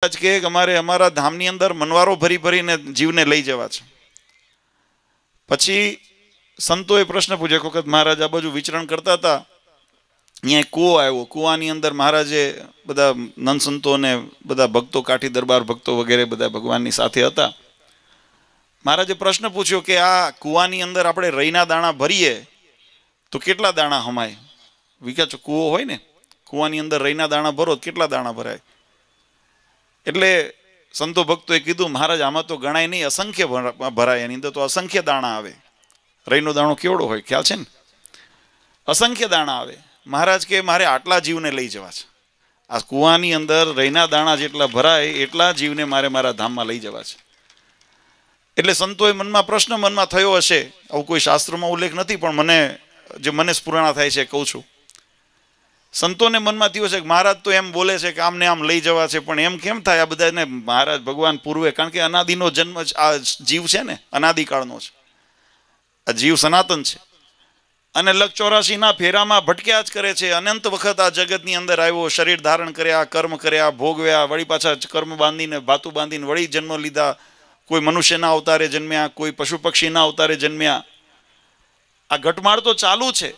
જ કહે અમારે અમારા ધામની અંદર મનવારો ભરી ભરીને જીવને લઈ જવા છે પછી સંતોએ પ્રશ્ન પૂછ્યો વખત મહારાજ આ બાજુ વિચરણ કરતા હતા અહીંયા કૂવો આવ્યો કૂવાની અંદર મહારાજે બધા નન સંતોને બધા ભક્તો કાઠી દરબાર ભક્તો વગેરે બધા ભગવાનની સાથે હતા મહારાજે પ્રશ્ન પૂછ્યો કે આ કૂવાની અંદર આપણે રઈના દાણા ભરીએ તો કેટલા દાણા હમાય વિકાસ કૂવો હોય ને કૂવાની અંદર રઈના દાણા ભરો કેટલા દાણા ભરાય એટલે સંતો ભક્તોએ કીધું મહારાજ આમાં તો ગણાય નહીં અસંખ્ય ભરાય એની અંદર તો અસંખ્ય દાણા આવે રહીનો દાણો કેવડો હોય ખ્યાલ છે ને અસંખ્ય દાણા આવે મહારાજ કે મારે આટલા જીવને લઈ જવા છે આ કૂવાની અંદર રહીના દાણા જેટલા ભરાય એટલા જીવને મારે મારા ધામમાં લઈ જવા છે એટલે સંતોએ મનમાં પ્રશ્ન મનમાં થયો હશે આવું કોઈ શાસ્ત્રોમાં ઉલ્લેખ નથી પણ મને જે મને સ્ફુરણા થાય છે કહું છું સંતોને મનમાં થયું છે કે મહારાજ તો એમ બોલે છે કે આમને આમ લઈ જવા છે પણ એમ કેમ થાય આ બધાને મહારાજ ભગવાન પૂર્વે કારણ કે અનાદિનો જન્મ આ જીવ છે ને અનાદિકાળનો છે આ જીવ સનાતન છે અને લગ ચોરાસીના ફેરામાં ભટક્યા જ કરે છે અનંત વખત આ જગતની અંદર આવ્યો શરીર ધારણ કર્યા કર્મ કર્યા ભોગવ્યા વળી પાછા કર્મ બાંધીને ભાતું બાંધીને વળી જન્મ લીધા કોઈ મનુષ્યના અવતારે જન્મ્યા કોઈ પશુ પક્ષીના અવતારે જન્મ્યા આ ઘટમાળ તો ચાલુ છે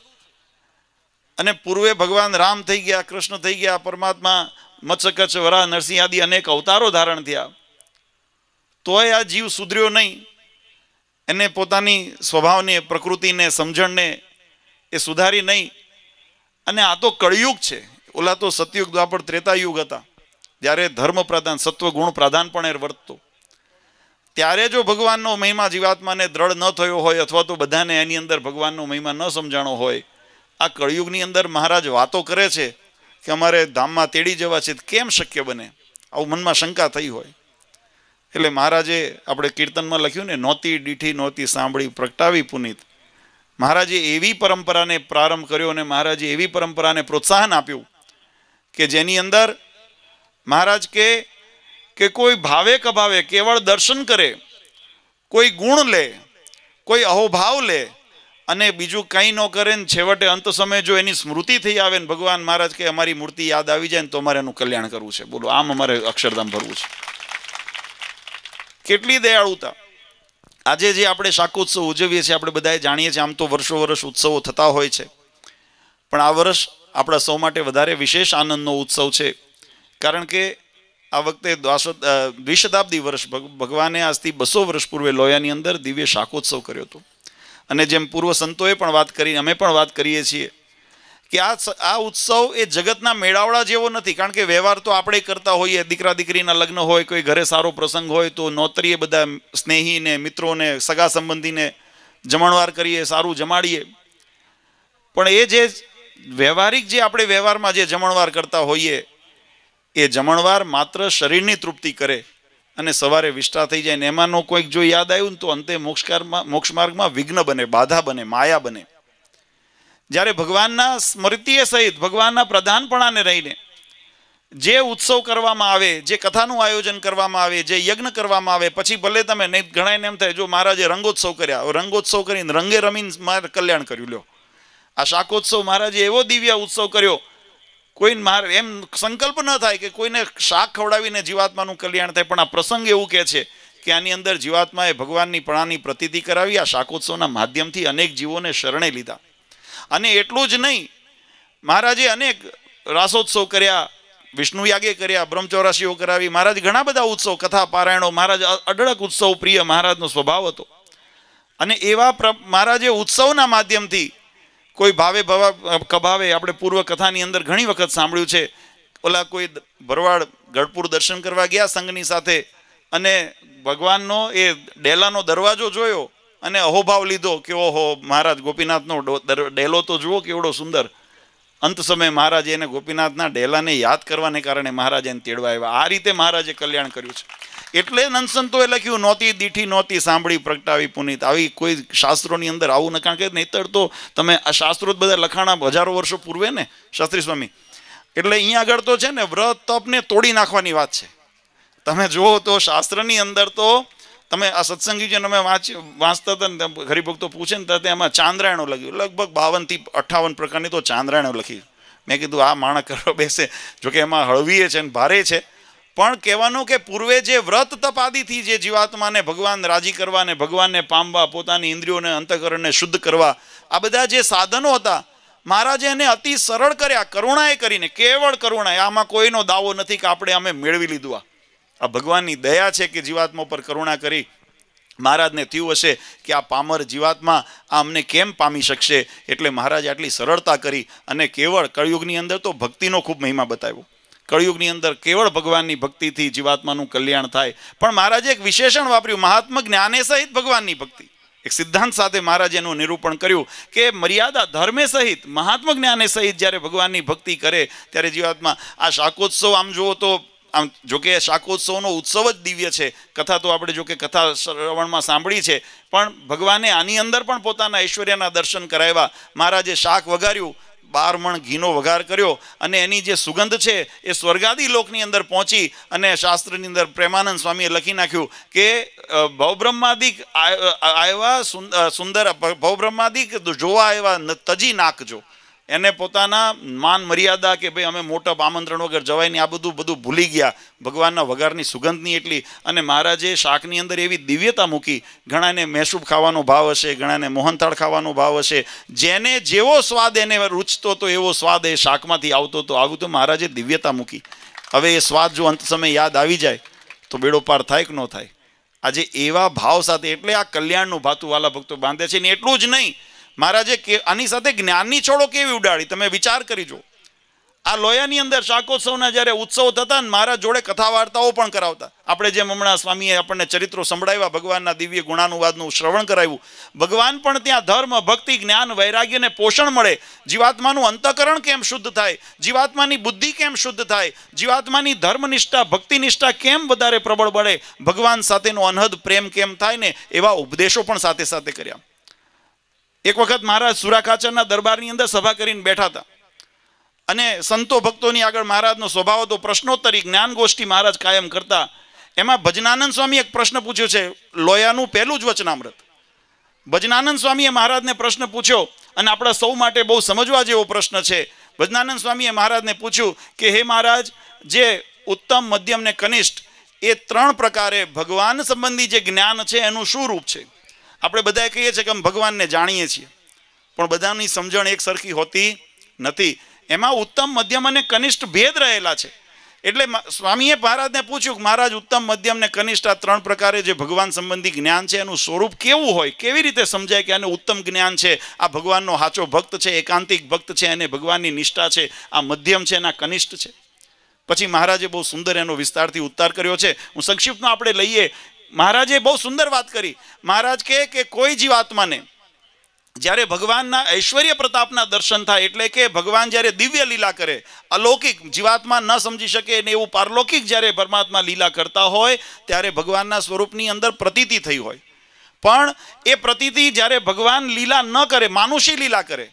અને પૂર્વે ભગવાન રામ થઈ ગયા કૃષ્ણ થઈ ગયા પરમાત્મા મચકચ વરા નરસિંહ આદિ અનેક અવતારો ધારણ થયા તોય આ જીવ સુધર્યો નહીં એને પોતાની સ્વભાવને પ્રકૃતિને સમજણને એ સુધારી નહીં અને આ તો કળયુગ છે ઓલા તો સતયુગ દ્વાપર ત્રેતાયુગ હતા જ્યારે ધર્મ પ્રધાન સત્વ ગુણ પ્રધાન પણ એ વર્તતો ત્યારે જો ભગવાનનો મહિમા જીવાત્માને દ્રઢ ન થયો હોય અથવા તો બધાને એની અંદર ભગવાનનો મહિમા ન સમજાણો હોય આ કળિયુગની અંદર મહારાજ વાતો કરે છે કે અમારે ધામમાં તેડી જવા છે કેમ શક્ય બને આવું મનમાં શંકા થઈ હોય એટલે મહારાજે આપણે કીર્તનમાં લખ્યું ને નહોતી દીઠી નહોતી સાંભળી પ્રગટાવી પુનિત મહારાજે એવી પરંપરાને પ્રારંભ કર્યો અને મહારાજે એવી પરંપરાને પ્રોત્સાહન આપ્યું કે જેની અંદર મહારાજ કે કે કોઈ ભાવે કભાવે કેવળ દર્શન કરે કોઈ ગુણ લે કોઈ અહોભાવ લે અને બીજું કંઈ ન કરે ને છેવટે અંત સમયે જો એની સ્મૃતિ થઈ આવે ને ભગવાન મહારાજ કે અમારી મૂર્તિ યાદ આવી જાય ને તો અમારે એનું કલ્યાણ કરવું છે બોલો આમ અમારે અક્ષરધામ ભરવું છે કેટલી દયાળુતા આજે જે આપણે શાકોત્સવ ઉજવીએ છીએ આપણે બધાએ જાણીએ છીએ આમ તો વર્ષો વર્ષ ઉત્સવો થતા હોય છે પણ આ વર્ષ આપણા સૌ માટે વધારે વિશેષ આનંદનો ઉત્સવ છે કારણ કે આ વખતે દ્વાશ દ્વિશતાબ્દી વર્ષ ભગવાને આજથી બસો વર્ષ પૂર્વે લોયાની અંદર દિવ્ય શાકોત્સવ કર્યો હતો અને જેમ પૂર્વ સંતોએ પણ વાત કરી અમે પણ વાત કરીએ છીએ કે આ આ ઉત્સવ એ જગતના મેળાવડા જેવો નથી કારણ કે વ્યવહાર તો આપણે કરતા હોઈએ દીકરા દીકરીના લગ્ન હોય કોઈ ઘરે સારો પ્રસંગ હોય તો નોતરીએ બધા સ્નેહીને મિત્રોને સગા સંબંધીને જમણવાર કરીએ સારું જમાડીએ પણ એ જે વ્યવહારિક જે આપણે વ્યવહારમાં જે જમણવાર કરતા હોઈએ એ જમણવાર માત્ર શરીરની તૃપ્તિ કરે અને સવારે વિષ્ટા થઈ જાય ને એમાંનો કોઈક જો યાદ આવ્યું ને તો અંતે મોક્ષકારમાં મોક્ષ માર્ગમાં વિઘ્ન બને બાધા બને માયા બને જ્યારે ભગવાનના સ્મૃતિએ સહિત ભગવાનના પ્રધાનપણાને રહીને જે ઉત્સવ કરવામાં આવે જે કથાનું આયોજન કરવામાં આવે જે યજ્ઞ કરવામાં આવે પછી ભલે તમે નહીં ઘણાને એમ થાય જો મહારાજે રંગોત્સવ કર્યા રંગોત્સવ કરીને રંગે રમીને કલ્યાણ કર્યું લ્યો આ શાકોત્સવ મહારાજે એવો દિવ્ય ઉત્સવ કર્યો કોઈને મારે એમ સંકલ્પ ન થાય કે કોઈને શાક ખવડાવીને જીવાત્માનું કલ્યાણ થાય પણ આ પ્રસંગ એવું કહે છે કે આની અંદર જીવાત્માએ ભગવાનની પ્રણાની પ્રતિતિ કરાવી આ શાકોત્સવના માધ્યમથી અનેક જીવોને શરણે લીધા અને એટલું જ નહીં મહારાજે અનેક રાસોત્સવ કર્યા વિષ્ણુ યાગે કર્યા બ્રહ્મચોરાશીઓ કરાવી મહારાજ ઘણા બધા ઉત્સવ કથા પારાયણો મહારાજ અડળક ઉત્સવ પ્રિય મહારાજનો સ્વભાવ હતો અને એવા મહારાજે ઉત્સવના માધ્યમથી કોઈ ભાવે ભવા કભાવે આપણે પૂર્વ કથાની અંદર ઘણી વખત સાંભળ્યું છે ઓલા કોઈ ભરવાડ ગઢપુર દર્શન કરવા ગયા સંઘની સાથે અને ભગવાનનો એ ડેલાનો દરવાજો જોયો અને અહોભાવ લીધો કે ઓહો મહારાજ ગોપીનાથનો ડેલો તો જુઓ કેવડો સુંદર અંત સમયે મહારાજે એને ગોપીનાથના ડેલાને યાદ કરવાને કારણે મહારાજ એને તેડવા આવ્યા આ રીતે મહારાજે કલ્યાણ કર્યું છે એટલે નનસંતોએ લખ્યું નહોતી દીઠી નહોતી સાંભળી પ્રગટાવી પુનિત આવી કોઈ શાસ્ત્રોની અંદર આવું ન નકાણ કે નહીતર તો તમે આ શાસ્ત્રો બધા લખાણા હજારો વર્ષો પૂર્વે ને શાસ્ત્રી સ્વામી એટલે અહીંયા આગળ તો છે ને વ્રત તપને તોડી નાખવાની વાત છે તમે જુઓ તો શાસ્ત્રની અંદર તો તમે આ સત્સંગી જેને અમે વાંચ વાંચતા હતા ને હરિભક્તો પૂછે ને ત્યાં એમાં ચાંદ્રાયણો લખ્યું લગભગ બાવનથી અઠ્ઠાવન પ્રકારની તો ચાંદ્રાયણો લખી મેં કીધું આ માણા કરવા બેસે જોકે એમાં હળવીએ છે ને ભારે છે પણ કહેવાનું કે પૂર્વે જે વ્રત તપાદીથી જે જીવાત્માને ભગવાન રાજી કરવા ને ભગવાનને પામવા પોતાની ઇન્દ્રિયોને અંતકરણને શુદ્ધ કરવા આ બધા જે સાધનો હતા મહારાજે એને અતિ સરળ કર્યા કરુણાએ કરીને કેવળ કરુણાએ આમાં કોઈનો દાવો નથી કે આપણે અમે મેળવી લીધું આ ભગવાનની દયા છે કે જીવાત્મા પર કરુણા કરી મહારાજને થયું હશે કે આ પામર જીવાત્મા આ અમને કેમ પામી શકશે એટલે મહારાજે આટલી સરળતા કરી અને કેવળ કળયુગની અંદર તો ભક્તિનો ખૂબ મહિમા બતાવ્યો કળિયુગની અંદર કેવળ ભગવાનની ભક્તિથી જીવાત્માનું કલ્યાણ થાય પણ મહારાજે એક વિશેષણ વાપર્યું મહાત્મા જ્ઞાને સહિત ભગવાનની ભક્તિ એક સિદ્ધાંત સાથે મહારાજ એનું નિરૂપણ કર્યું કે મર્યાદા ધર્મે સહિત મહાત્મા જ્ઞાને સહિત જ્યારે ભગવાનની ભક્તિ કરે ત્યારે જીવાત્મા આ શાકોત્સવ આમ જુઓ તો આમ જોકે શાકોત્સવનો ઉત્સવ જ દિવ્ય છે કથા તો આપણે જોકે કથા શ્રવણમાં સાંભળી છે પણ ભગવાને આની અંદર પણ પોતાના ઐશ્વર્યના દર્શન કરાવ્યા મહારાજે શાક વગાડ્યું બાર મણ ઘીનો વઘાર કર્યો અને એની જે સુગંધ છે એ સ્વર્ગાદી લોકની અંદર પહોંચી અને શાસ્ત્રની અંદર પ્રેમાનંદ સ્વામીએ લખી નાખ્યું કે ભવબ્રહ્માદિક આવ્યા સુંદર ભવબ્રહ્માદિક જોવા આવ્યા તજી નાખજો એને પોતાના માન મર્યાદા કે ભાઈ અમે મોટા આમંત્રણ વગર જવાય નહીં આ બધું બધું ભૂલી ગયા ભગવાનના વઘારની સુગંધની એટલી અને મહારાજે શાકની અંદર એવી દિવ્યતા મૂકી ઘણાને મહેસૂબ ખાવાનો ભાવ હશે ઘણાને મોહનથાળ ખાવાનો ભાવ હશે જેને જેવો સ્વાદ એને રૂચતો તો એવો સ્વાદ એ શાકમાંથી આવતો તો આવું તો મહારાજે દિવ્યતા મૂકી હવે એ સ્વાદ જો અંત સમય યાદ આવી જાય તો બેડો પાર થાય કે ન થાય આજે એવા ભાવ સાથે એટલે આ કલ્યાણનું ભાતુવાલા ભક્તો બાંધે છે ને એટલું જ નહીં મહારાજે કે આની સાથે જ્ઞાનની છોડો કેવી ઉડાડી તમે વિચાર કરી જુઓ આ લોયાની અંદર શાકોત્સવના જ્યારે ઉત્સવ થતા ને મહારાજ જોડે કથા વાર્તાઓ પણ કરાવતા આપણે જેમ હમણાં સ્વામીએ આપણને ચરિત્રો સંભળાવ્યા ભગવાનના દિવ્ય ગુણાનુવાદનું શ્રવણ કરાવ્યું ભગવાન પણ ત્યાં ધર્મ ભક્તિ જ્ઞાન વૈરાગ્યને પોષણ મળે જીવાત્માનું અંતકરણ કેમ શુદ્ધ થાય જીવાત્માની બુદ્ધિ કેમ શુદ્ધ થાય જીવાત્માની ધર્મનિષ્ઠા ભક્તિનિષ્ઠા કેમ વધારે પ્રબળ બળે ભગવાન સાથેનો અનહદ પ્રેમ કેમ થાય ને એવા ઉપદેશો પણ સાથે સાથે કર્યા એક વખત મહારાજ સુરાખાચરના દરબારની અંદર સભા કરીને બેઠા હતા અને સંતો ભક્તોની આગળ મહારાજનો સ્વભાવ હતો પ્રશ્નોત્તરી જ્ઞાનગોષ્ઠી મહારાજ કાયમ કરતા એમાં ભજનાનંદ સ્વામી એક પ્રશ્ન પૂછ્યો છે લોયાનું પહેલું જ વચનામ્રત ભજનાનંદ સ્વામીએ મહારાજને પ્રશ્ન પૂછ્યો અને આપણા સૌ માટે બહુ સમજવા જેવો પ્રશ્ન છે ભજનાનંદ સ્વામીએ મહારાજને પૂછ્યું કે હે મહારાજ જે ઉત્તમ મધ્યમ ને કનિષ્ઠ એ ત્રણ પ્રકારે ભગવાન સંબંધી જે જ્ઞાન છે એનું શું રૂપ છે આપણે બધાએ કહીએ છીએ કે અમે ભગવાનને જાણીએ છીએ પણ બધાની સમજણ એક સરખી હોતી નથી એમાં ઉત્તમ મધ્યમ અને કનિષ્ઠ ભેદ રહેલા છે એટલે સ્વામીએ મહારાજને પૂછ્યું કે મહારાજ ઉત્તમ મધ્યમ ને કનિષ્ઠ આ ત્રણ પ્રકારે જે ભગવાન સંબંધી જ્ઞાન છે એનું સ્વરૂપ કેવું હોય કેવી રીતે સમજાય કે આને ઉત્તમ જ્ઞાન છે આ ભગવાનનો હાચો ભક્ત છે એકાંતિક ભક્ત છે અને ભગવાનની નિષ્ઠા છે આ મધ્યમ છે એના કનિષ્ઠ છે પછી મહારાજે બહુ સુંદર એનો વિસ્તારથી ઉત્તાર કર્યો છે હું સંક્ષિપ્તમાં આપણે લઈએ મહારાજે બહુ સુંદર વાત કરી મહારાજ કે કોઈ જીવાત્માને જ્યારે ભગવાનના ઐશ્વર્ય પ્રતાપના દર્શન થાય એટલે કે ભગવાન જ્યારે દિવ્ય લીલા કરે અલૌકિક જીવાત્મા ન સમજી શકે ને એવું પારલૌકિક જ્યારે પરમાત્મા લીલા કરતા હોય ત્યારે ભગવાનના સ્વરૂપની અંદર પ્રતીતિ થઈ હોય પણ એ પ્રતીતિ જ્યારે ભગવાન લીલા ન કરે માનુષી લીલા કરે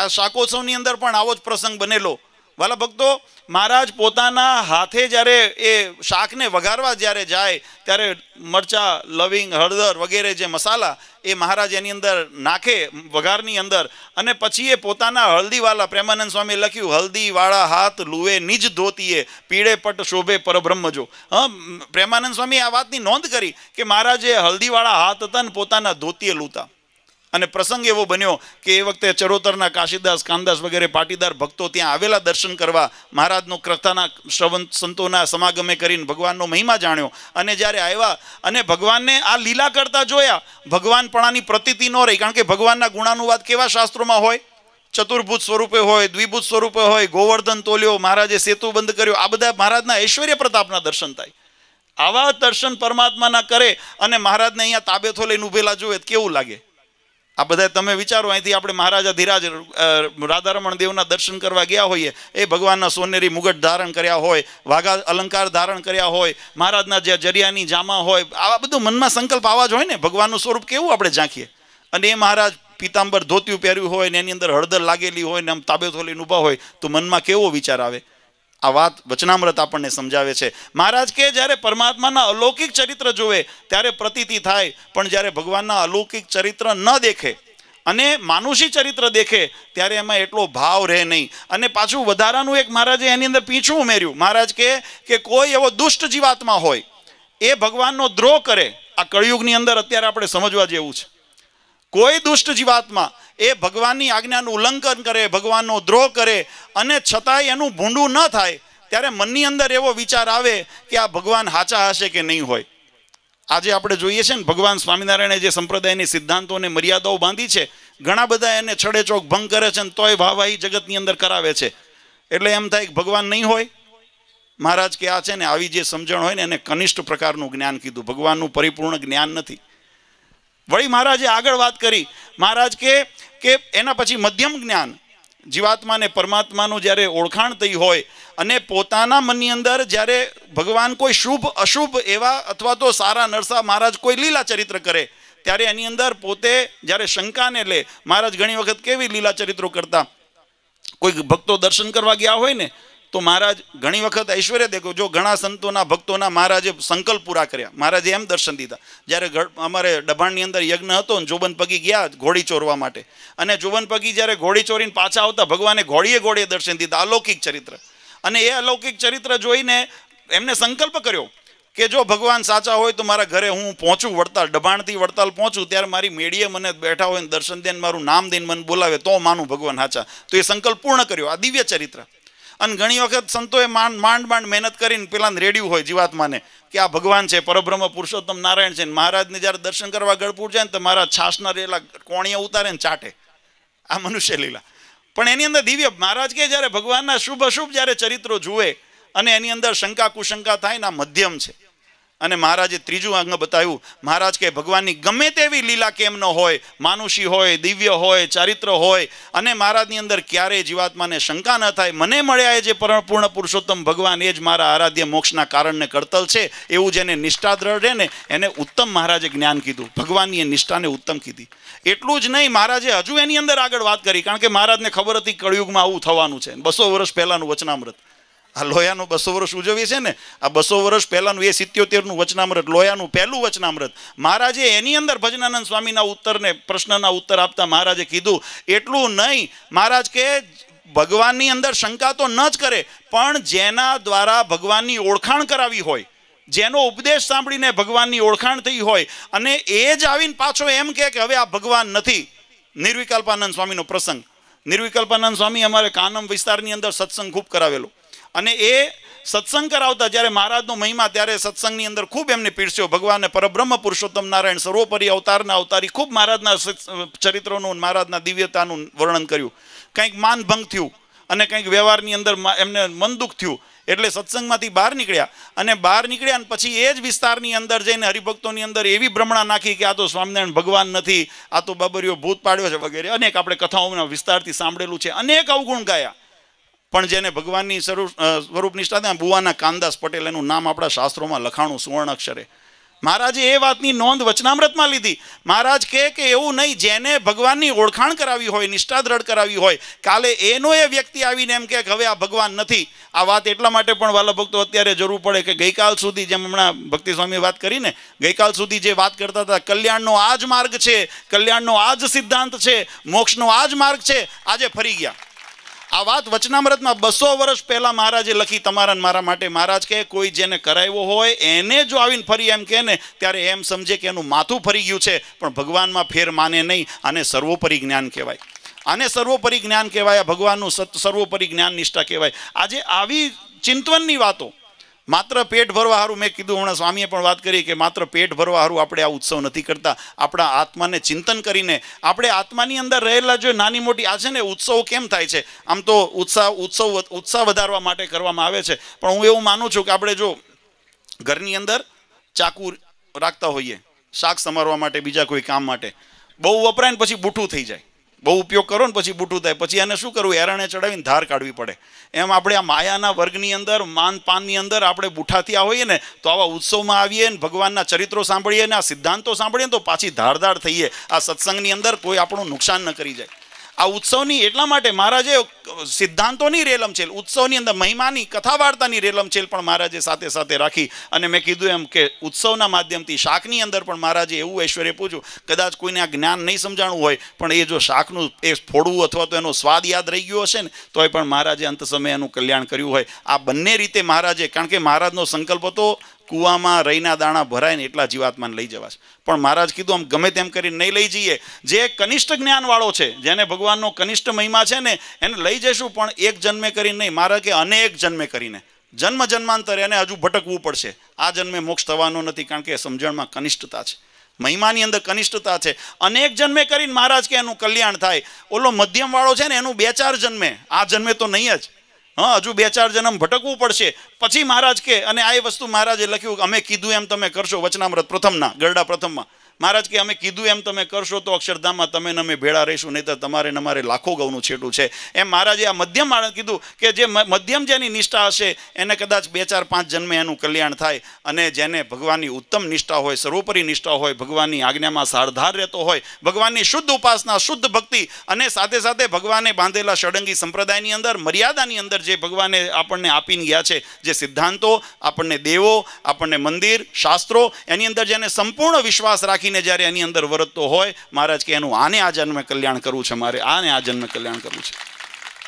આ શાકોત્સવની અંદર પણ આવો જ પ્રસંગ બનેલો વાલા ભક્તો મહારાજ પોતાના હાથે જ્યારે એ શાકને વઘારવા જ્યારે જાય ત્યારે મરચાં લવિંગ હળદર વગેરે જે મસાલા એ મહારાજ એની અંદર નાખે વઘારની અંદર અને પછી એ પોતાના હળદીવાલા પ્રેમાનંદ સ્વામી લખ્યું હલ્દીવાળા હાથ લુએ નિજ ધોતીએ પીળે પટ શોભે પરબ્રહ્મજો હા પ્રેમાનંદ સ્વામી આ વાતની નોંધ કરી કે મહારાજે હલ્દીવાળા હાથ હતા ને પોતાના ધોતીએ લૂતા અને પ્રસંગ એવો બન્યો કે એ વખતે ચરોતરના કાશીદાસ કાનદાસ વગેરે પાટીદાર ભક્તો ત્યાં આવેલા દર્શન કરવા મહારાજનો કથાના શ્રવણ સંતોના સમાગમે કરીને ભગવાનનો મહિમા જાણ્યો અને જ્યારે આવ્યા અને ભગવાનને આ લીલા કરતા જોયા ભગવાનપણાની પ્રતિતિ ન રહી કારણ કે ભગવાનના ગુણાનુવાદ કેવા શાસ્ત્રોમાં હોય ચતુર્ભુજ સ્વરૂપે હોય દ્વિભુજ સ્વરૂપે હોય ગોવર્ધન તોલ્યો મહારાજે સેતુ બંધ કર્યો આ બધા મહારાજના ઐશ્વર્ય પ્રતાપના દર્શન થાય આવા દર્શન પરમાત્માના કરે અને મહારાજને અહીંયા તાબેથો લઈને ઉભેલા જોવે કેવું લાગે આ બધા તમે વિચારો અહીંથી આપણે મહારાજા ધીરાજ રાધારમણ દેવના દર્શન કરવા ગયા હોઈએ એ ભગવાનના સોનેરી મુગટ ધારણ કર્યા હોય વાઘા અલંકાર ધારણ કર્યા હોય મહારાજના જે જરિયાની જામા હોય આવા બધું મનમાં સંકલ્પ આવા જ હોય ને ભગવાનનું સ્વરૂપ કેવું આપણે ઝાંખીએ અને એ મહારાજ પિતાંબર ધોતિયું પહેર્યું હોય ને એની અંદર હળદર લાગેલી હોય ને આમ તાબેથોલીને ઊભા હોય તો મનમાં કેવો વિચાર આવે આ વાત વચનામૃત આપણને સમજાવે છે મહારાજ કે જ્યારે પરમાત્માના અલૌકિક ચરિત્ર જોવે ત્યારે પ્રતીતિ થાય પણ જ્યારે ભગવાનના અલૌકિક ચરિત્ર ન દેખે અને માનુષી ચરિત્ર દેખે ત્યારે એમાં એટલો ભાવ રહે નહીં અને પાછું વધારાનું એક મહારાજે એની અંદર પીંછું ઉમેર્યું મહારાજ કે કે કોઈ એવો દુષ્ટ જીવાત્મા હોય એ ભગવાનનો દ્રોહ કરે આ કળિયુગની અંદર અત્યારે આપણે સમજવા જેવું છે કોઈ દુષ્ટ જીવાત્મા એ ભગવાનની આજ્ઞાનું ઉલ્લંઘન કરે ભગવાનનો દ્રોહ કરે અને છતાંય એનું ભૂંડું ન થાય ત્યારે મનની અંદર એવો વિચાર આવે કે આ ભગવાન હાચા હશે કે નહીં હોય આજે આપણે જોઈએ છે ને ભગવાન સ્વામિનારાયણે જે સંપ્રદાયની સિદ્ધાંતો અને મર્યાદાઓ બાંધી છે ઘણા બધા એને છડે ચોક ભંગ કરે છે ને તોય વાહવાહી જગતની અંદર કરાવે છે એટલે એમ થાય કે ભગવાન નહીં હોય મહારાજ કે આ છે ને આવી જે સમજણ હોય ને એને કનિષ્ઠ પ્રકારનું જ્ઞાન કીધું ભગવાનનું પરિપૂર્ણ જ્ઞાન નથી વળી મહારાજે આગળ વાત કરી મહારાજ કે કે એના પછી મધ્યમ જ્ઞાન જીવાત્માને પરમાત્માનો જ્યારે ઓળખાણ થઈ હોય અને પોતાના મનની અંદર જ્યારે ભગવાન કોઈ શુભ અશુભ એવા अथवा તો સારા नरસા મહારાજ કોઈ લીલા ચરિત્ર કરે ત્યારે એની અંદર પોતે જ્યારે શંકાને લે મહારાજ ઘણી વખત કેવી લીલા ચરિત્રો કરતા કોઈ ભક્તો દર્શન કરવા ગયા હોય ને તો મહારાજ ઘણી વખત ઐશ્વર્ય દેખો જો ઘણા સંતોના ભક્તોના મહારાજે સંકલ્પ પૂરા કર્યા મહારાજે એમ દર્શન દીધા જ્યારે અમારે દબાણની અંદર યજ્ઞ હતો ને જોબન પગી ગયા ઘોડી ચોરવા માટે અને જોબન પગી જ્યારે ઘોડી ચોરીને પાછા આવતા ભગવાને ઘોડીએ ઘોડીએ દર્શન દીધા અલૌકિક ચરિત્ર અને એ અલૌકિક ચરિત્ર જોઈને એમને સંકલ્પ કર્યો કે જો ભગવાન સાચા હોય તો મારા ઘરે હું પહોંચું વડતાલ ડબાણથી વડતાલ પહોંચું ત્યારે મારી મેળીએ મને બેઠા હોય ને દર્શન દેન મારું નામ દેન મને બોલાવે તો માનું ભગવાન સાચા તો એ સંકલ્પ પૂર્ણ કર્યો આ દિવ્ય ચરિત્ર અને ઘણી વખત સંતોએ માંડ માંડ માંડ મહેનત કરીને પેલાને રેડ્યું હોય જીવાત્માને કે આ ભગવાન છે પરબ્રહ્મ પુરુષોત્તમ નારાયણ છે મહારાજને જ્યારે દર્શન કરવા ગળપુર જાય ને તો મારા છાસના રહેલા કોણીએ ઉતારે ને ચાટે આ મનુષ્ય લીલા પણ એની અંદર દિવ્ય મહારાજ કે જ્યારે ભગવાનના શુભ અશુભ જ્યારે ચરિત્રો જુએ અને એની અંદર શંકા કુશંકા થાય ને આ મધ્યમ છે અને મહારાજે ત્રીજું અંગ બતાવ્યું મહારાજ કે ભગવાનની ગમે તેવી લીલા કેમ ન હોય માનુષી હોય દિવ્ય હોય ચારિત્ર હોય અને મહારાજની અંદર ક્યારેય જીવાત્માને શંકા ન થાય મને મળ્યા જે પૂર્ણ પુરુષોત્તમ ભગવાન એ જ મારા આરાધ્ય મોક્ષના કારણને કરતલ છે એવું જેને નિષ્ઠા દ્રઢ રહે ને એને ઉત્તમ મહારાજે જ્ઞાન કીધું ભગવાનની એ નિષ્ઠાને ઉત્તમ કીધી એટલું જ નહીં મહારાજે હજુ એની અંદર આગળ વાત કરી કારણ કે મહારાજને ખબર હતી કળિયુગમાં આવું થવાનું છે બસો વર્ષ પહેલાંનું વચનામૃત આ લોયાનું બસો વર્ષ ઉજવીએ છે ને આ બસો વર્ષ પહેલાંનું એ સિત્યોતેરનું વચનામૃત લોયાનું પહેલું વચનામૃત મહારાજે એની અંદર ભજનાનંદ સ્વામીના ઉત્તરને પ્રશ્નના ઉત્તર આપતા મહારાજે કીધું એટલું નહીં મહારાજ કે ભગવાનની અંદર શંકા તો ન જ કરે પણ જેના દ્વારા ભગવાનની ઓળખાણ કરાવી હોય જેનો ઉપદેશ સાંભળીને ભગવાનની ઓળખાણ થઈ હોય અને એ જ આવીને પાછો એમ કે હવે આ ભગવાન નથી નિર્વિકલ્પાનંદ સ્વામીનો પ્રસંગ નિર્વિકલ્પાનંદ સ્વામી અમારે કાનમ વિસ્તારની અંદર સત્સંગ ખૂબ કરાવેલો અને એ સત્સંગ કરાવતા જ્યારે મહારાજનો મહિમા ત્યારે સત્સંગની અંદર ખૂબ એમને પીરસ્યો ભગવાનને પરબ્રહ્મ પુરુષોત્તમ નારાયણ સર્વોપરી અવતારના અવતારી ખૂબ મહારાજના ચરિત્રોનું મહારાજના દિવ્યતાનું વર્ણન કર્યું કંઈક માનભંગ થયું અને કંઈક વ્યવહારની અંદર એમને મન દુઃખ થયું એટલે સત્સંગમાંથી બહાર નીકળ્યા અને બહાર નીકળ્યા અને પછી એ જ વિસ્તારની અંદર જઈને હરિભક્તોની અંદર એવી ભ્રમણા નાખી કે આ તો સ્વામિનારાયણ ભગવાન નથી આ તો બાબરીઓ ભૂત પાડ્યો છે વગેરે અનેક આપણે કથાઓના વિસ્તારથી સાંભળેલું છે અનેક અવગુણ ગાયા પણ જેને ભગવાનની સ્વરૂપ નિષ્ઠા ત્યાં બુવાના કાનદાસ પટેલ એનું નામ આપણા શાસ્ત્રોમાં લખાણું સુવર્ણ અક્ષરે મહારાજે એ વાતની નોંધ વચનામૃતમાં લીધી મહારાજ કહે કે એવું નહીં જેને ભગવાનની ઓળખાણ કરાવી હોય નિષ્ઠા દ્રઢ કરાવી હોય કાલે એનો એ વ્યક્તિ આવીને એમ કે હવે આ ભગવાન નથી આ વાત એટલા માટે પણ વાલા ભક્તો અત્યારે જરૂર પડે કે ગઈકાલ સુધી જેમ હમણાં ભક્તિ સ્વામીએ વાત કરીને ગઈકાલ સુધી જે વાત કરતા હતા કલ્યાણનો આ જ માર્ગ છે કલ્યાણનો આ જ સિદ્ધાંત છે મોક્ષનો આ જ માર્ગ છે આજે ફરી ગયા આ વાત વચનામૃતમાં બસો વર્ષ પહેલાં મહારાજે લખી તમારા મારા માટે મહારાજ કહે કોઈ જેને કરાવ્યો હોય એને જો આવીને ફરી એમ કહે ને ત્યારે એમ સમજે કે એનું માથું ફરી ગયું છે પણ ભગવાનમાં ફેર માને નહીં અને સર્વોપરી જ્ઞાન કહેવાય આને સર્વોપરી જ્ઞાન કહેવાય આ ભગવાનનું સર્વોપરી જ્ઞાન નિષ્ઠા કહેવાય આજે આવી ચિંતવનની વાતો માત્ર પેટ ભરવા સારું મેં કીધું હમણાં સ્વામીએ પણ વાત કરી કે માત્ર પેટ ભરવા સારું આપણે આ ઉત્સવ નથી કરતા આપણા આત્માને ચિંતન કરીને આપણે આત્માની અંદર રહેલા જો નાની મોટી આ છે ને ઉત્સવો કેમ થાય છે આમ તો ઉત્સાહ ઉત્સવ ઉત્સાહ વધારવા માટે કરવામાં આવે છે પણ હું એવું માનું છું કે આપણે જો ઘરની અંદર ચાકુ રાખતા હોઈએ શાક સમારવા માટે બીજા કોઈ કામ માટે બહુ વપરાય ને પછી બૂઠું થઈ જાય બહુ ઉપયોગ કરો ને પછી બૂટું થાય પછી એને શું કરવું એરણે ચડાવીને ધાર કાઢવી પડે એમ આપણે આ માયાના વર્ગની અંદર માન પાનની અંદર આપણે બૂઠાથી હોઈએ ને તો આવા ઉત્સવમાં આવીએ ને ભગવાનના ચરિત્રો સાંભળીએ ને આ સિદ્ધાંતો સાંભળીએ ને તો પાછી ધારદાર થઈએ આ સત્સંગની અંદર કોઈ આપણું નુકસાન ન કરી જાય આ ઉત્સવની એટલા માટે મહારાજે સિદ્ધાંતોની રેલમ છે ઉત્સવની અંદર મહિમાની કથા વાર્તાની રેલમ છે પણ મહારાજે સાથે સાથે રાખી અને મેં કીધું એમ કે ઉત્સવના માધ્યમથી શાકની અંદર પણ મહારાજે એવું ઐશ્વર્ય પૂછ્યું કદાચ કોઈને આ જ્ઞાન નહીં સમજાણું હોય પણ એ જો શાકનું એ ફોડવું અથવા તો એનો સ્વાદ યાદ રહી ગયો હશે ને તોય પણ મહારાજે અંત સમયે એનું કલ્યાણ કર્યું હોય આ બંને રીતે મહારાજે કારણ કે મહારાજનો સંકલ્પ હતો કૂવામાં રહીના દાણા ભરાય ને એટલા જીવાત્માને લઈ જવાશ પણ મહારાજ કીધું આમ ગમે તેમ કરીને નહીં લઈ જઈએ જે કનિષ્ઠ જ્ઞાનવાળો છે જેને ભગવાનનો કનિષ્ઠ મહિમા છે ને એને લઈ જઈશું પણ એક જન્મે કરીને નહીં મારા કે અનેક જન્મે કરીને જન્મ જન્માંતરે એને હજુ ભટકવું પડશે આ જન્મે મોક્ષ થવાનો નથી કારણ કે સમજણમાં કનિષ્ઠતા છે મહિમાની અંદર કનિષ્ઠતા છે અનેક જન્મે કરીને મહારાજ કે એનું કલ્યાણ થાય ઓલો મધ્યમવાળો છે ને એનું બે ચાર જન્મે આ જન્મે તો નહીં જ હા હજુ બે ચાર જન્મ ભટકવું પડશે પછી મહારાજ કે અને આ વસ્તુ મહારાજે લખ્યું અમે કીધું એમ તમે કરશો વચનામૃત પ્રથમના ગરડા પ્રથમમાં મહારાજ કે અમે કીધું એમ તમે કરશો તો અક્ષરધામમાં તમે ને અમે ભેળા રહીશું નહીં તો તમારે ને લાખો ગૌનું છેટું છે એમ મહારાજે આ મધ્યમ માણસ કીધું કે જે મધ્યમ જેની નિષ્ઠા હશે એને કદાચ બે ચાર પાંચ જન્મે એનું કલ્યાણ થાય અને જેને ભગવાનની ઉત્તમ નિષ્ઠા હોય સર્વોપરી નિષ્ઠા હોય ભગવાનની આજ્ઞામાં સારધાર રહેતો હોય ભગવાનની શુદ્ધ ઉપાસના શુદ્ધ ભક્તિ અને સાથે સાથે ભગવાને બાંધેલા ષડંગી સંપ્રદાયની અંદર મર્યાદાની અંદર જે ભગવાને આપણને આપીને ગયા છે જે સિદ્ધાંતો આપણને દેવો આપણને મંદિર શાસ્ત્રો એની અંદર જેને સંપૂર્ણ વિશ્વાસ રાખી બાળકીને જ્યારે એની અંદર વરતતો હોય મહારાજ કે એનું આને આ જન્મે કલ્યાણ કરવું છે મારે આને આ જન્મે કલ્યાણ કરવું છે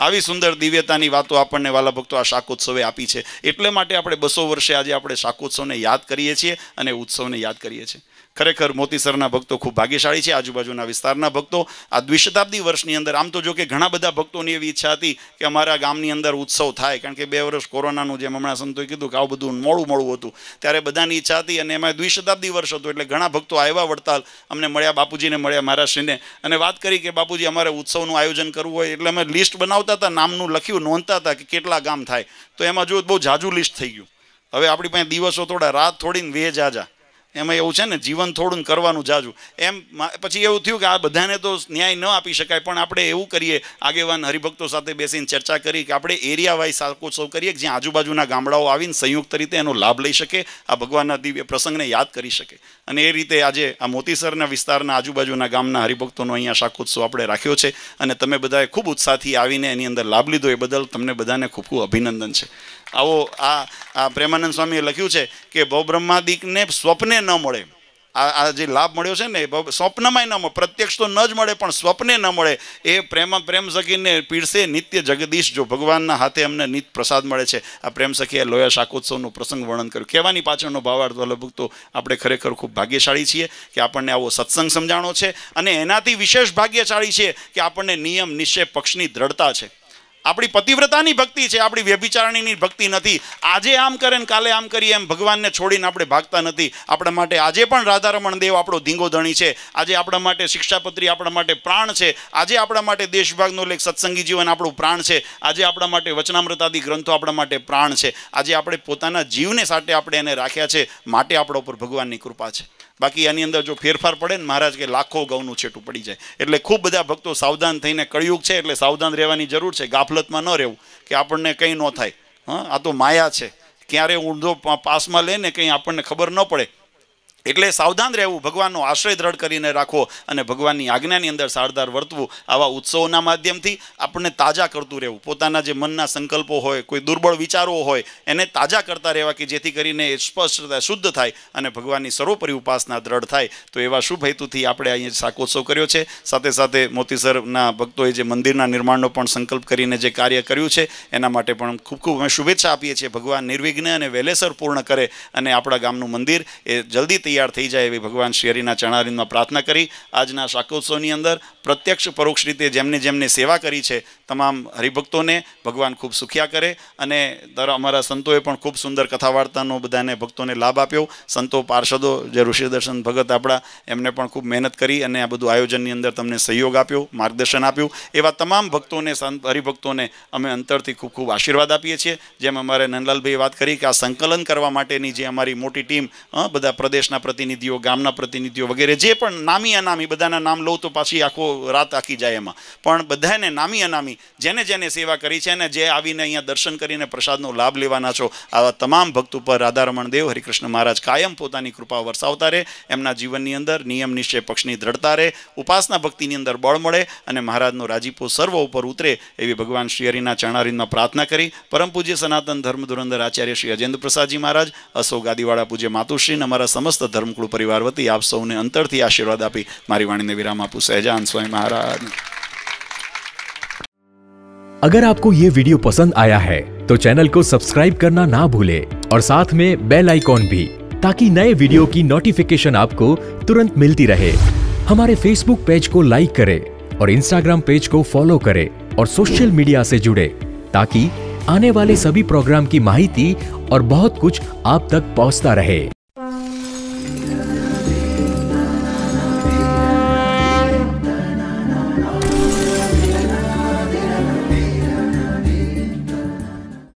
આવી સુંદર દિવ્યતાની વાતો આપણને વાલા ભક્તો આ શાકોત્સવે આપી છે એટલે માટે આપણે બસો વર્ષે આજે આપણે શાકોત્સવને યાદ કરીએ છીએ અને ઉત્સવને યાદ કરીએ છીએ ખરેખર મોતીસરના ભક્તો ખૂબ ભાગ્યશાળી છે આજુબાજુના વિસ્તારના ભક્તો આ દ્વિશતાબ્દી વર્ષની અંદર આમ તો જો કે ઘણા બધા ભક્તોની એવી ઈચ્છા હતી કે અમારા ગામની અંદર ઉત્સવ થાય કારણ કે બે વર્ષ કોરોનાનું જેમ હમણાં સંતોએ કીધું કે આવું બધું મોડું મોડું હતું ત્યારે બધાની ઈચ્છા હતી અને એમાં દ્વિશતાબ્દી વર્ષ હતું એટલે ઘણા ભક્તો આવ્યા વડતાલ અમને મળ્યા બાપુજીને મળ્યા મહારાજશ્રીને અને વાત કરી કે બાપુજી અમારે ઉત્સવનું આયોજન કરવું હોય એટલે અમે લિસ્ટ બનાવતા હતા નામનું લખ્યું નોંધતા હતા કે કેટલા ગામ થાય તો એમાં જો બહુ જાજુ લિસ્ટ થઈ ગયું હવે આપણી પાસે દિવસો થોડા રાત થોડીને ને વે એમાં એવું છે ને જીવન થોડું કરવાનું જાજુ એમ પછી એવું થયું કે આ બધાને તો ન્યાય ન આપી શકાય પણ આપણે એવું કરીએ આગેવાન હરિભક્તો સાથે બેસીને ચર્ચા કરી કે આપણે એરિયા વાઇઝ સાકોત્સવ કરીએ જ્યાં આજુબાજુના ગામડાઓ આવીને સંયુક્ત રીતે એનો લાભ લઈ શકે આ ભગવાનના દિવ્ય પ્રસંગને યાદ કરી શકે અને એ રીતે આજે આ મોતીસરના વિસ્તારના આજુબાજુના ગામના હરિભક્તોનો અહીંયા શાકોત્સવ આપણે રાખ્યો છે અને તમે બધાએ ખૂબ ઉત્સાહથી આવીને એની અંદર લાભ લીધો એ બદલ તમને બધાને ખૂબ ખૂબ અભિનંદન છે આવો આ આ પ્રેમાનંદ સ્વામીએ લખ્યું છે કે ભવબ્રહ્માદિકને સ્વપ્ને ન મળે આ આ જે લાભ મળ્યો છે ને સ્વપ્નમાંય ન મળે પ્રત્યક્ષ તો ન જ મળે પણ સ્વપ્ને ન મળે એ પ્રેમ પ્રેમ સખીને પીરસે નિત્ય જગદીશ જો ભગવાનના હાથે અમને નિત પ્રસાદ મળે છે આ પ્રેમ સખીએ લોયા શાકોત્સવનો પ્રસંગ વર્ણન કર્યું કહેવાની પાછળનો ભાવાર્થ લગભગ તો આપણે ખરેખર ખૂબ ભાગ્યશાળી છીએ કે આપણને આવો સત્સંગ સમજાણો છે અને એનાથી વિશેષ ભાગ્યશાળી છે કે આપણને નિયમ નિશ્ચય પક્ષની દ્રઢતા છે આપણી પતિવ્રતાની ભક્તિ છે આપણી વ્યભિચારણીની ભક્તિ નથી આજે આમ કરે ને કાલે આમ કરીએ એમ ભગવાનને છોડીને આપણે ભાગતા નથી આપણા માટે આજે પણ રાધારમણ દેવ આપણો ધીંગો ધણી છે આજે આપણા માટે શિક્ષાપત્રી આપણા માટે પ્રાણ છે આજે આપણા માટે દેશભાગનો લેખ સત્સંગી જીવન આપણું પ્રાણ છે આજે આપણા માટે વચનામૃતાદી ગ્રંથો આપણા માટે પ્રાણ છે આજે આપણે પોતાના જીવને સાથે આપણે એને રાખ્યા છે માટે આપણા ઉપર ભગવાનની કૃપા છે બાકી આની અંદર જો ફેરફાર પડે ને મહારાજ કે લાખો ગૌનું છેટું પડી જાય એટલે ખૂબ બધા ભક્તો સાવધાન થઈને કળિયુગ છે એટલે સાવધાન રહેવાની જરૂર છે ગાફલતમાં ન રહેવું કે આપણને કંઈ ન થાય હા આ તો માયા છે ક્યારે ઊંધો પાસમાં લે ને કંઈ આપણને ખબર ન પડે એટલે સાવધાન રહેવું ભગવાનનો આશ્રય દ્રઢ કરીને રાખો અને ભગવાનની આજ્ઞાની અંદર સારદાર વર્તવું આવા ઉત્સવોના માધ્યમથી આપણને તાજા કરતું રહેવું પોતાના જે મનના સંકલ્પો હોય કોઈ દુર્બળ વિચારો હોય એને તાજા કરતા રહેવા કે જેથી કરીને એ સ્પષ્ટતા શુદ્ધ થાય અને ભગવાનની સર્વોપરી ઉપાસના દ્રઢ થાય તો એવા શુભ હેતુથી આપણે અહીંયા શાકોત્સવ કર્યો છે સાથે સાથે મોતીસરના ભક્તોએ જે મંદિરના નિર્માણનો પણ સંકલ્પ કરીને જે કાર્ય કર્યું છે એના માટે પણ ખૂબ ખૂબ અમે શુભેચ્છા આપીએ છીએ ભગવાન નિર્વિઘ્ન અને વહેલેસર પૂર્ણ કરે અને આપણા ગામનું મંદિર એ જલ્દી તૈયાર થઈ જાય એવી ભગવાન શ્રી હરિના ચણારીનમાં પ્રાર્થના કરી આજના શાકોત્સવની અંદર પ્રત્યક્ષ પરોક્ષ રીતે જેમને જેમને સેવા કરી છે તમામ હરિભક્તોને ભગવાન ખૂબ સુખ્યા કરે અને અમારા સંતોએ પણ ખૂબ સુંદર કથા વાર્તાનો બધાને ભક્તોને લાભ આપ્યો સંતો પાર્ષદો જે ઋષિ દર્શન ભગત આપણા એમને પણ ખૂબ મહેનત કરી અને આ બધું આયોજનની અંદર તમને સહયોગ આપ્યો માર્ગદર્શન આપ્યું એવા તમામ ભક્તોને સંત હરિભક્તોને અમે અંતરથી ખૂબ ખૂબ આશીર્વાદ આપીએ છીએ જેમ અમારે નંદલાલભાઈએ વાત કરી કે આ સંકલન કરવા માટેની જે અમારી મોટી ટીમ બધા પ્રદેશના પ્રતિનિધિઓ ગામના પ્રતિનિધિઓ વગેરે જે પણ નામી અનામી બધાના નામ લઉં તો પાછી આખો રાત આખી જાય એમાં પણ બધાને નામી અનામી જેને જેને સેવા કરી છે અને જે આવીને અહીંયા દર્શન કરીને પ્રસાદનો લાભ લેવાના છો આવા તમામ ભક્ત ઉપર રાધારમણ દેવ હરિકૃષ્ણ મહારાજ કાયમ પોતાની કૃપા વરસાવતા રહે એમના જીવનની અંદર નિયમ નિશ્ચય પક્ષની દ્રઢતા રહે ઉપાસના ભક્તિની અંદર બળ મળે અને મહારાજનો રાજીપો સર્વ ઉપર ઉતરે એવી ભગવાન શ્રી હરિના ચરણારીંદમાં પ્રાર્થના કરી પરમ પૂજ્ય સનાતન ધર્મ ધુરંદર આચાર્ય શ્રી અજેન્દ્ર પ્રસાદજી મહારાજ અશોક ગાદીવાળા પૂજ્ય માતુશ્રીને અમારા સમસ્ત आप सौ ने अंतर थी आशीर्वाद આશીર્વાદ मारी वाणी ने विराम आपू सहजान स्वामी महाराज अगर आपको ये वीडियो पसंद आया है तो चैनल को सब्सक्राइब करना ना भूले और साथ में बेल आइकॉन भी ताकि नए वीडियो की नोटिफिकेशन आपको तुरंत मिलती रहे हमारे फेसबुक पेज को लाइक करें और इंस्टाग्राम पेज को फॉलो करें और सोशल मीडिया से जुड़े ताकि आने वाले सभी प्रोग्राम की माहिती और बहुत कुछ आप तक पहुंचता रहे